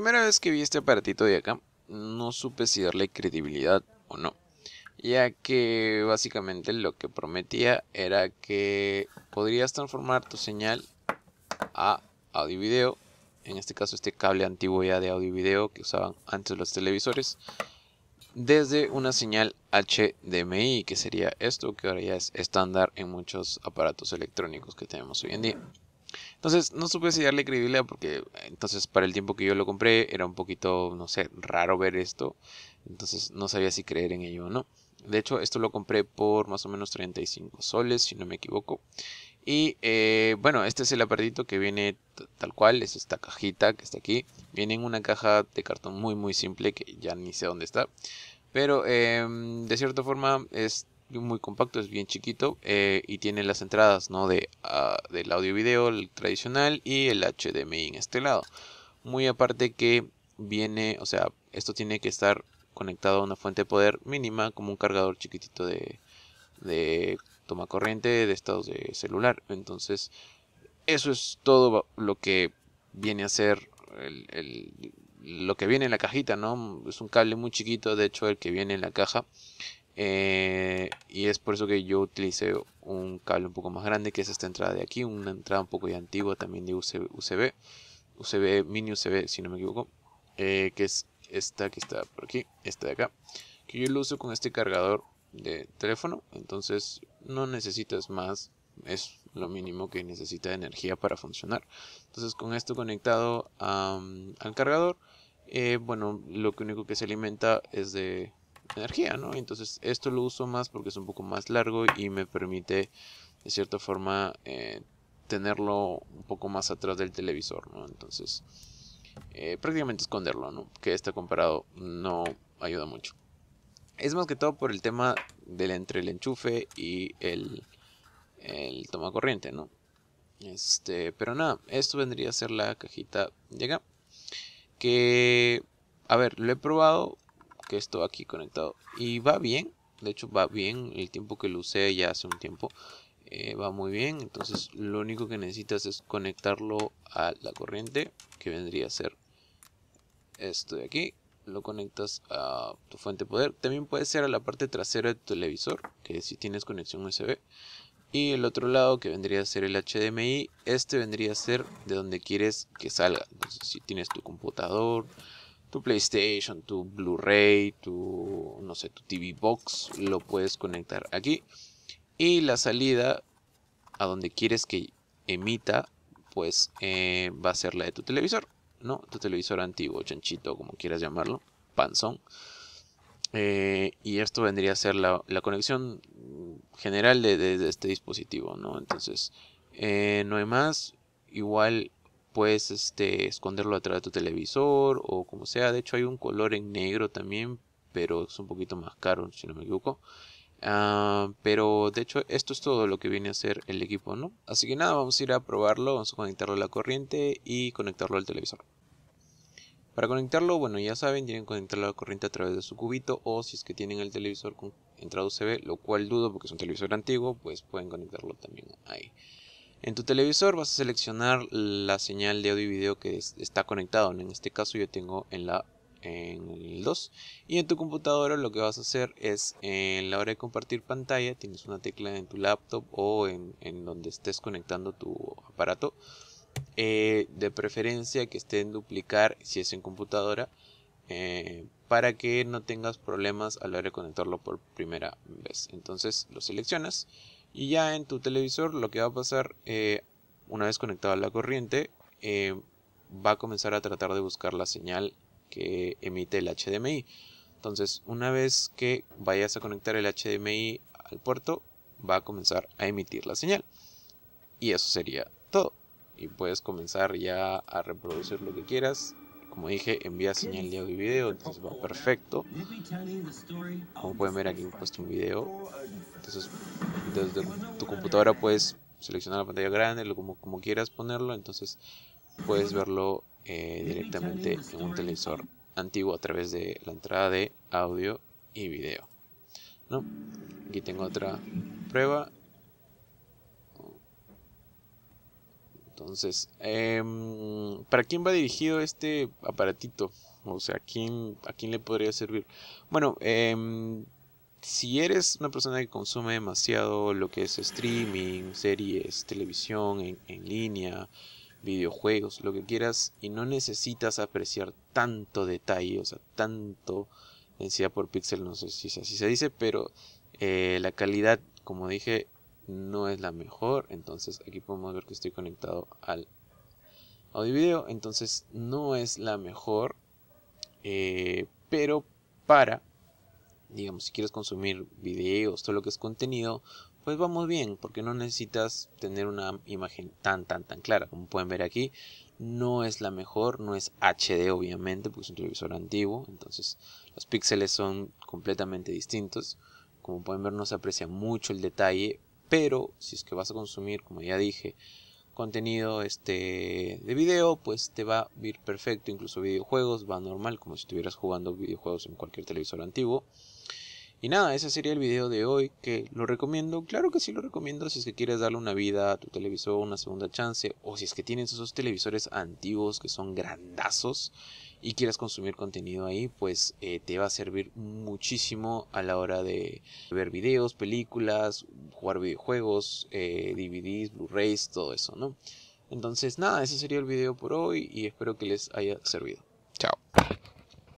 primera vez que vi este aparatito de acá, no supe si darle credibilidad o no, ya que básicamente lo que prometía era que podrías transformar tu señal a audio y video, en este caso este cable antiguo ya de audio y video que usaban antes los televisores, desde una señal HDMI, que sería esto que ahora ya es estándar en muchos aparatos electrónicos que tenemos hoy en día. Entonces no supe si darle credibilidad porque entonces para el tiempo que yo lo compré era un poquito, no sé, raro ver esto. Entonces no sabía si creer en ello o no. De hecho, esto lo compré por más o menos 35 soles, si no me equivoco. Y eh, bueno, este es el apartito que viene tal cual, es esta cajita que está aquí. Viene en una caja de cartón muy muy simple que ya ni sé dónde está. Pero em, de cierta forma es muy compacto, es bien chiquito eh, y tiene las entradas ¿no? de, ah, del audio video el tradicional y el HDMI en este lado. Muy aparte que viene, o sea, esto tiene que estar conectado a una fuente de poder mínima como un cargador chiquitito de, toma corriente de estados de celular. Entonces, eso es todo lo que viene a ser lo que viene en la cajita, ¿no? Es un cable muy chiquito, de hecho, el que viene en la caja. Eh, y es por eso que yo utilicé un cable un poco más grande que es esta entrada de aquí, una entrada un poco ya antigua también de UCB, UCB, mini UCB si no me equivoco, eh, que es esta que está por aquí, esta de acá, que yo lo uso con este cargador de teléfono, entonces no necesitas más, es lo mínimo que necesita de energía para funcionar. Entonces con esto conectado al cargador, eh, bueno, lo único que se alimenta es de energía, ¿no? Entonces esto lo uso más porque es un poco más largo y me permite, de cierta forma, eh, tenerlo un poco más atrás del televisor, ¿no? Entonces, eh, prácticamente esconderlo, ¿no? Que está comparado no ayuda mucho. Es más que todo por el tema del entre el enchufe y el, el toma corriente, ¿no? Este, pero nada, esto vendría a ser la cajita de acá. Que, a ver, lo he probado que esto aquí conectado. Y va bien, de hecho va bien, el tiempo que lo usé ya hace un tiempo eh, va muy bien. Entonces lo único que necesitas es conectarlo a la corriente, que vendría a ser esto de aquí. Lo conectas a tu fuente de poder. También puede ser a la parte trasera de tu televisor, que si tienes conexión USB. Y el otro lado que vendría a ser el HDMI, este vendría a ser de donde quieres que salga. si tienes tu computador, tu PlayStation, tu Blu-ray, tu, no sé, tu TV Box, lo puedes conectar aquí. Y la salida a donde quieres que emita, pues eh, va a ser la de tu televisor, ¿no? Tu televisor antiguo, chanchito, como quieras llamarlo, panzón. Eh, y esto vendría a ser la, conexión general de, este dispositivo, ¿no? Entonces, eh, no hay más. Igual puedes este, esconderlo atrás de tu televisor o como sea. De hecho hay un color en negro también, pero es un poquito más caro si no me equivoco. Ah, pero de hecho esto es todo lo que viene a hacer el equipo, ¿no? Así que nada, vamos a ir a probarlo, vamos a conectarlo a la corriente y conectarlo al televisor. Para conectarlo, bueno, ya saben, tienen que conectarlo la corriente a través de su cubito o si es que tienen el televisor con entrada USB, lo cual dudo porque es un televisor antiguo, pues pueden conectarlo también ahí. En tu televisor vas a seleccionar la señal de audio y video que está conectado. En este caso yo tengo en la en el 2 y en tu computadora lo que vas a hacer es en la hora de compartir pantalla tienes una tecla en tu laptop o en, donde estés conectando tu aparato eh, de preferencia que esté en duplicar si es en computadora eh, para que no tengas problemas a la hora de conectarlo por primera vez entonces lo seleccionas y ya en tu televisor lo que va a pasar, eh, una vez conectado a la corriente, eh, va a comenzar a tratar de buscar la señal que emite el HDMI. Entonces, una vez que vayas a conectar el HDMI al puerto, va a comenzar a emitir la señal. Y eso sería todo. Y puedes comenzar ya a reproducir lo que quieras como dije, envía señal de audio y video, entonces va perfecto. Como pueden ver aquí he puesto un video. Entonces desde tu computadora puedes seleccionar la pantalla grande, como, como quieras ponerlo, entonces puedes verlo eh, directamente en un televisor antiguo a través de la entrada de audio y video. Aquí tengo otra prueba Entonces, em, ¿para quién va dirigido este aparatito? O sea, ¿a quién, a quién le podría servir? Bueno, em, si eres una persona que consume demasiado lo que es streaming, series, televisión en, línea, videojuegos, lo que quieras, y no necesitas apreciar tanto detalle, o sea, tanto densidad por píxel, no sé si así se dice, pero eh, la calidad, como dije, no es la mejor. Entonces aquí podemos ver que estoy conectado al audio video. Entonces no es la mejor. Eh, pero para, digamos, si quieres consumir videos, todo lo que es contenido, pues vamos bien, porque no necesitas tener una imagen tan, tan, tan clara. Como pueden ver aquí, no es la mejor, no es HD obviamente, porque es un televisor antiguo, entonces los píxeles son completamente distintos. Como pueden ver, no se aprecia mucho el detalle, pero si es que vas a consumir, como ya dije, contenido este de video, pues te va a ir perfecto, incluso videojuegos, va normal, como si estuvieras jugando videojuegos en cualquier televisor antiguo. Y nada, ese sería el video de hoy que lo recomiendo. Claro que sí lo recomiendo si es que quieres darle una vida a tu televisor, una segunda chance, o si es que tienes esos televisores antiguos que son grandazos y quieras consumir contenido ahí, pues eh, te va a servir muchísimo a la hora de ver videos, películas, jugar videojuegos, eh, DVDs, Blu-rays, todo eso, ¿no? Entonces, nada, ese sería el video por hoy y espero que les haya servido. Chao.